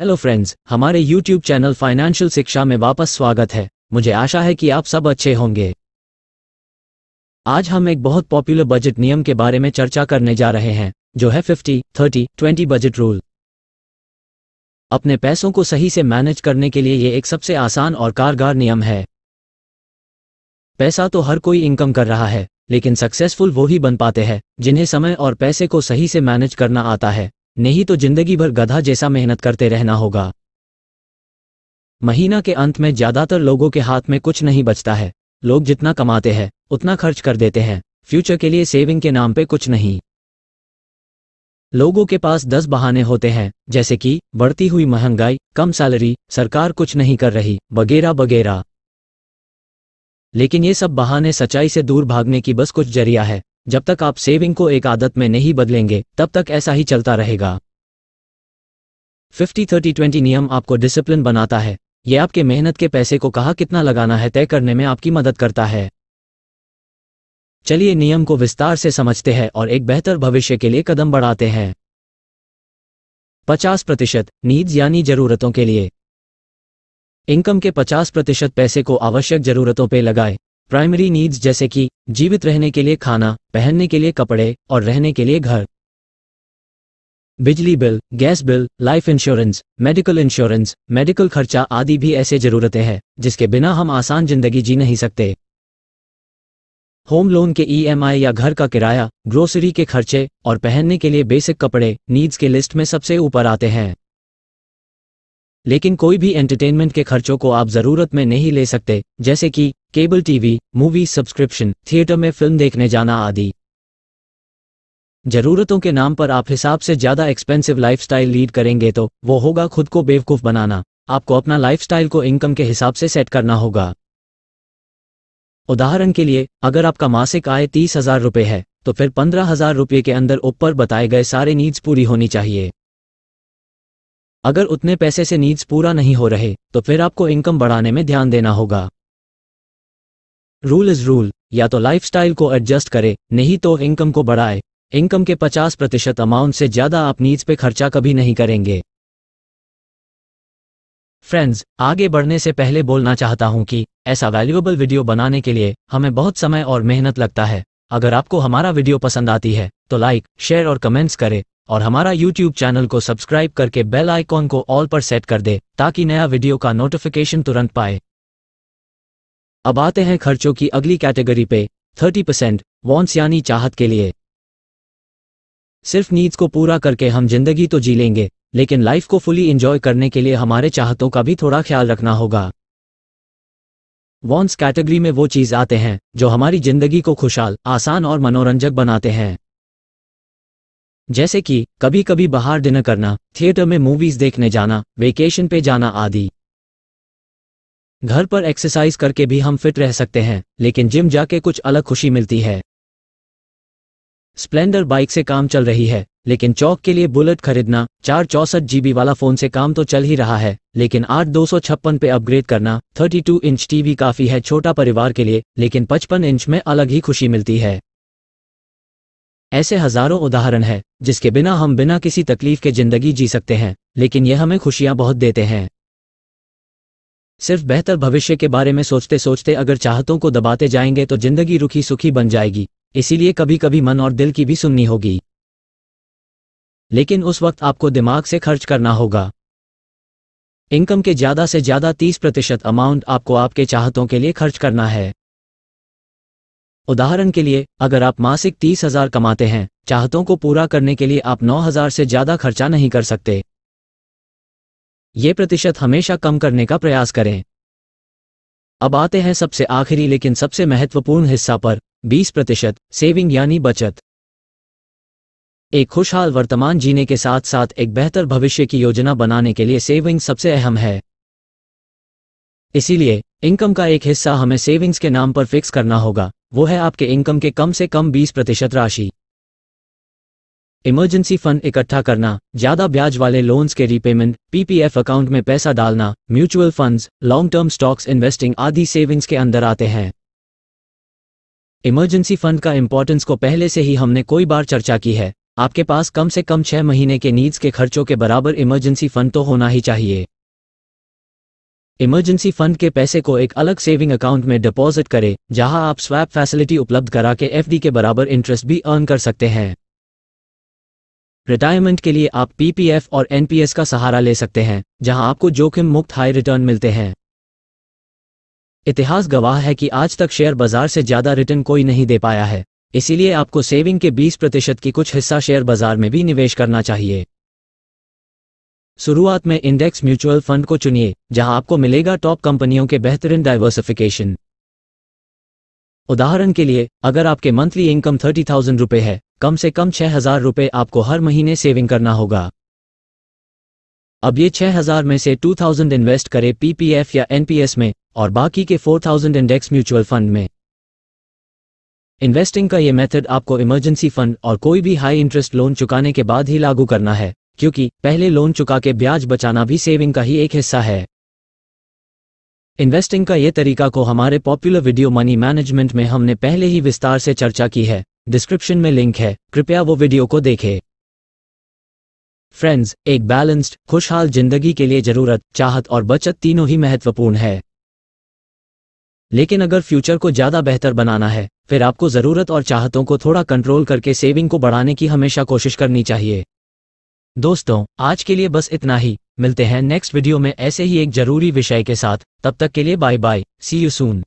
hello friends हमारे YouTube channel financial Shiksha में वापस स्वागत है मुझे आशा है कि आप सब अच्छे होंगे आज हम एक बहुत पॉपुलर बजट नियम के बारे में चर्चा करने जा रहे हैं जो है 50, 30, 20 बजट रूल अपने पैसों को सही से मैनेज करने के लिए ये एक सबसे आसान और कारगर नियम है पैसा तो हर कोई इनकम कर रहा है लेकिन सक्सेसफुल वो ही बन पाते हैं जिन्हें समय और पैसे को सही से मैनेज करना आता है नहीं तो जिंदगी भर गधा जैसा मेहनत करते रहना होगा महीना के अंत में ज्यादातर लोगों के हाथ में कुछ नहीं बचता है लोग जितना कमाते हैं उतना खर्च कर देते हैं फ्यूचर के लिए सेविंग के नाम पे कुछ नहीं लोगों के पास दस बहाने होते हैं जैसे कि बढ़ती हुई महंगाई कम सैलरी सरकार कुछ नहीं कर रही वगैरह वगैरह लेकिन ये सब बहाने सच्चाई से दूर भागने की बस कुछ जरिया है जब तक आप सेविंग को एक आदत में नहीं बदलेंगे तब तक ऐसा ही चलता रहेगा फिफ्टी थर्टी ट्वेंटी नियम आपको डिसिप्लिन बनाता है ये आपके मेहनत के पैसे को कहा कितना लगाना है तय करने में आपकी मदद करता है चलिए नियम को विस्तार से समझते हैं और एक बेहतर भविष्य के लिए कदम बढ़ाते हैं पचास प्रतिशत नीड्स यानी जरूरतों के लिए इनकम के 50 प्रतिशत पैसे को आवश्यक जरूरतों पर लगाए प्राइमरी नीड्स जैसे कि जीवित रहने के लिए खाना पहनने के लिए कपड़े और रहने के लिए घर बिजली bill gas bill life insurance medical insurance medical खर्चा आदि भी ऐसे जरूरतें हैं जिसके बिना हम आसान जिंदगी जी नहीं सकते होम लोन के ईएमआई e या घर का किराया ग्रोसरी के खर्चे और पहनने के लिए बेसिक कपड़े नीड्स के लिस्ट में सबसे ऊपर आते हैं लेकिन कोई भी एंटरटेनमेंट के खर्चों को आप जरूरत में नहीं ले सकते जैसे कि cable TV movie subscription theatre में फिल्म देखने जाना आदि जरूरतों के नाम पर आप हिसाब से ज्यादा एक्सपेंसिव लाइफस्टाइल लीड करेंगे तो वो होगा खुद को बेवकूफ बनाना आपको अपना लाइफस्टाइल को इनकम के हिसाब से सेट करना होगा उदाहरण के लिए अगर आपका मासिक आय तीस हजार रुपये है तो फिर पंद्रह हजार रुपये के अंदर ऊपर बताए गए सारे नीड्स पूरी होनी चाहिए अगर उतने पैसे से नीड्स पूरा नहीं हो रहे तो फिर आपको इनकम बढ़ाने में ध्यान देना होगा रूल इज रूल या तो लाइफस्टाइल को एडजस्ट करे नहीं तो इनकम को बढ़ाए इनकम के 50 प्रतिशत अमाउंट से ज़्यादा आप नीड्स पे खर्चा कभी नहीं करेंगे फ्रेंड्स आगे बढ़ने से पहले बोलना चाहता हूं कि ऐसा वैल्यूएबल वीडियो बनाने के लिए हमें बहुत समय और मेहनत लगता है अगर आपको हमारा वीडियो पसंद आती है तो लाइक शेयर और कमेंट्स करें और हमारा यूट्यूब चैनल को सब्सक्राइब करके बेल आइकॉन को ऑल पर सेट कर दे ताकि नया वीडियो का नोटिफिकेशन तुरंत पाए अब आते हैं खर्चों की अगली कैटेगरी पे 30 परसेंट वॉन्स यानी चाहत के लिए सिर्फ नीड्स को पूरा करके हम जिंदगी तो जी लेंगे लेकिन लाइफ को फुली इंजॉय करने के लिए हमारे चाहतों का भी थोड़ा ख्याल रखना होगा वॉन्स कैटेगरी में वो चीज़ आते हैं जो हमारी जिंदगी को खुशहाल आसान और मनोरंजक बनाते हैं जैसे कि कभी कभी बाहर डिनर करना थिएटर में मूवीज देखने जाना वेकेशन पे जाना आदि घर पर एक्सरसाइज करके भी हम फिट रह सकते हैं लेकिन जिम जाके कुछ अलग खुशी मिलती है स्प्लेंडर बाइक से काम चल रही है लेकिन चौक के लिए बुलेट खरीदना चार चौसठ जीबी वाला फोन से काम तो चल ही रहा है लेकिन आठ दो सौ छप्पन पे अपग्रेड करना 32 इंच टीवी काफी है छोटा परिवार के लिए लेकिन 55 इंच में अलग ही खुशी मिलती है ऐसे हजारों उदाहरण है जिसके बिना हम बिना किसी तकलीफ के जिंदगी जी सकते हैं लेकिन यह हमें खुशियां बहुत देते हैं सिर्फ बेहतर भविष्य के बारे में सोचते सोचते अगर चाहतों को दबाते जाएंगे तो जिंदगी रुखी सुखी बन जाएगी इसीलिए कभी कभी मन और दिल की भी सुननी होगी लेकिन उस वक्त आपको दिमाग से खर्च करना होगा इनकम के ज्यादा से ज्यादा 30 प्रतिशत अमाउंट आपको आपके चाहतों के लिए खर्च करना है उदाहरण के लिए अगर आप मासिक तीस हजार कमाते हैं चाहतों को पूरा करने के लिए आप नौ हजार से ज्यादा खर्चा नहीं कर सकते ये प्रतिशत हमेशा कम करने का प्रयास करें अब आते हैं सबसे आखिरी लेकिन सबसे महत्वपूर्ण हिस्सा पर 20 प्रतिशत सेविंग यानी बचत एक खुशहाल वर्तमान जीने के साथ साथ एक बेहतर भविष्य की योजना बनाने के लिए सेविंग सबसे अहम है इसीलिए इनकम का एक हिस्सा हमें सेविंग्स के नाम पर फिक्स करना होगा वो है आपके इनकम के कम से कम 20 प्रतिशत राशि इमरजेंसी फंड इकट्ठा करना ज्यादा ब्याज वाले लोन्स के रीपेमेंट पीपीएफ अकाउंट में पैसा डालना mutual funds long term stocks investing आदि सेविंग्स के अंदर आते हैं इमरजेंसी फंड का इंपॉर्टेंस को पहले से ही हमने कोई बार चर्चा की है आपके पास कम से कम छह महीने के नीड्स के खर्चों के बराबर इमरजेंसी फंड तो होना ही चाहिए इमरजेंसी फंड के पैसे को एक अलग सेविंग अकाउंट में डिपॉजिट करें जहां आप स्वैप फैसिलिटी उपलब्ध करा के एफडी के बराबर इंटरेस्ट भी अर्न कर सकते हैं रिटायरमेंट के लिए आप पीपीएफ और एनपीएस का सहारा ले सकते हैं जहां आपको जोखिम मुक्त हाई रिटर्न मिलते हैं इतिहास गवाह है कि आज तक शेयर बाजार से ज्यादा रिटर्न कोई नहीं दे पाया है इसीलिए आपको सेविंग के 20 प्रतिशत की कुछ हिस्सा शेयर बाजार में भी निवेश करना चाहिए शुरुआत में इंडेक्स म्यूचुअल फंड को चुनिए जहां आपको मिलेगा टॉप कंपनियों के बेहतरीन डाइवर्सिफिकेशन उदाहरण के लिए अगर आपके मंथली इनकम थर्टी थाउजेंड रुपए है कम से कम छह हजार रुपए आपको हर महीने सेविंग करना होगा अब ये छह हजार में से टू थाउजेंड इन्वेस्ट करें पीपीएफ या एनपीएस में और बाकी के four thousand index mutual fund में इन्वेस्टिंग का ये मेथड आपको इमरजेंसी फंड और कोई भी हाई इंटरेस्ट लोन चुकाने के बाद ही लागू करना है क्योंकि पहले लोन चुका के ब्याज बचाना भी सेविंग का ही एक हिस्सा है इन्वेस्टिंग का ये तरीका को हमारे पॉपुलर वीडियो मनी मैनेजमेंट में हमने पहले ही विस्तार से चर्चा की है डिस्क्रिप्शन में लिंक है कृपया वो वीडियो को देखें फ्रेंड्स एक बैलेंस्ड खुशहाल जिंदगी के लिए जरूरत चाहत और बचत तीनों ही महत्वपूर्ण है लेकिन अगर फ्यूचर को ज्यादा बेहतर बनाना है फिर आपको ज़रूरत और चाहतों को थोड़ा कंट्रोल करके सेविंग को बढ़ाने की हमेशा कोशिश करनी चाहिए दोस्तों आज के लिए बस इतना ही मिलते हैं नेक्स्ट वीडियो में ऐसे ही एक जरूरी विषय के साथ तब तक के लिए bye bye see you soon